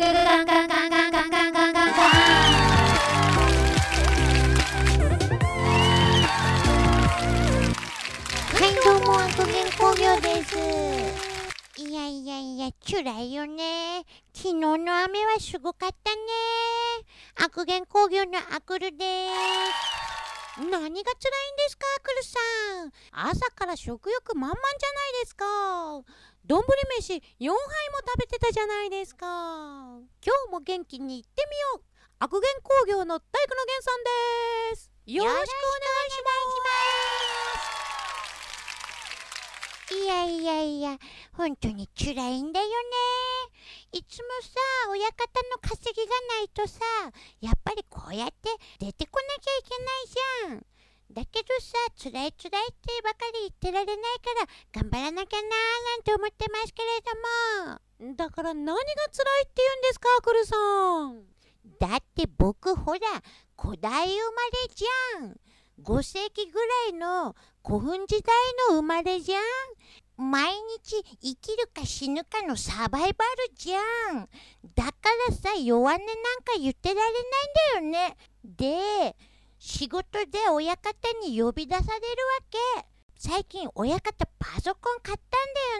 ググガンガンガンガンガンガンガンガンガはいどうもアントニオ工業ですいやいやいや辛いよね昨日の雨はすごかったね悪言工業のアクルです何が辛いんですか、クルさん。朝から食欲満々じゃないですか。丼飯4杯も食べてたじゃないですか今日も元気に行ってみよう悪元工業の大工の源さんですよろしくお願いしますいやいやいや本当に辛いんだよねいつもさ親方の稼ぎがないとさやっぱりこうやって出てこなきゃいけないじゃんだけどさ、つらいつらいってばかり言ってられないから頑張らなきゃなーなんて思ってますけれども。だから何がつらいって言うんですか、クルさん。だって僕ほら、古代生まれじゃん。5世紀ぐらいの古墳時代の生まれじゃん。毎日生きるか死ぬかのサバイバルじゃん。だからさ、弱音なんか言ってられないんだよね。で、仕事で親方に呼び出されるわけ最近親方パソコン買ったん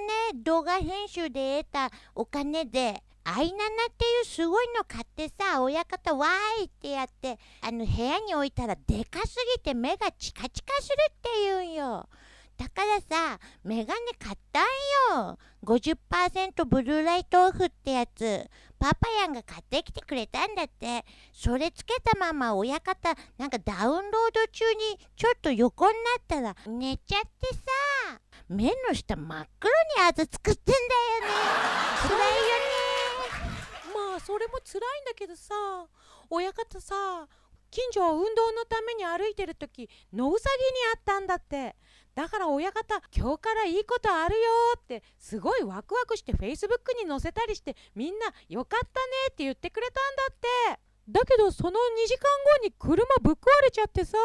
だよね動画編集で得たお金でナナっていうすごいの買ってさ親方わーいってやってあの部屋に置いたらでかすぎて目がチカチカするって言うんよだからさメガネ買ったんよ50%ブルーライトオフってやつパパヤンが買ってきてくれたんだってそれつけたまま親方なんかダウンロード中にちょっと横になったら寝ちゃってさ目の下真っ黒にあざ作ってんだよね 辛いよねまあそれも辛いんだけどさ親方さ近所を運動のために歩いてる時野うさぎにあったんだってだから親方今日からいいことあるよってすごいワクワクしてフェイスブックに載せたりしてみんな「よかったね」って言ってくれたんだってだけどその2時間後に車ぶっ壊れちゃってさ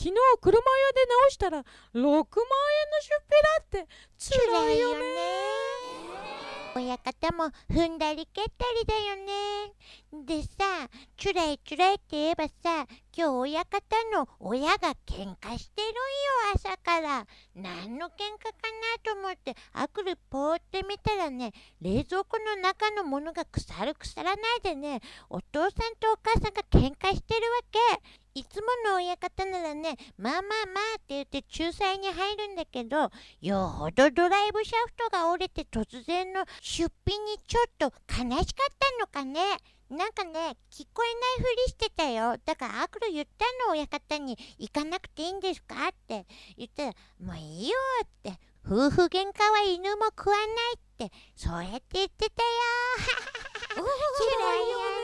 昨日車屋で直したら6万円の出費だってつらいよねや方も踏んだり蹴ったりだよね。でさ、チュライチュライって言えばさ、今日親方の親が喧嘩してるよ朝から何の喧嘩かなと思ってあくるポーって見たらね冷蔵庫の中のものが腐る腐らないでねお父さんとお母さんが喧嘩してるわけいつもの親方ならね、まあまあまあって言って仲裁に入るんだけど、よほどドライブシャフトが折れて突然の出費にちょっと悲しかったのかね。なんかね、聞こえないふりしてたよ。だから、アクロ言ったの、親方に、行かなくていいんですかって言ったら、もういいよって、夫婦喧嘩は犬も食わないって、そうやって言ってたよ。いよ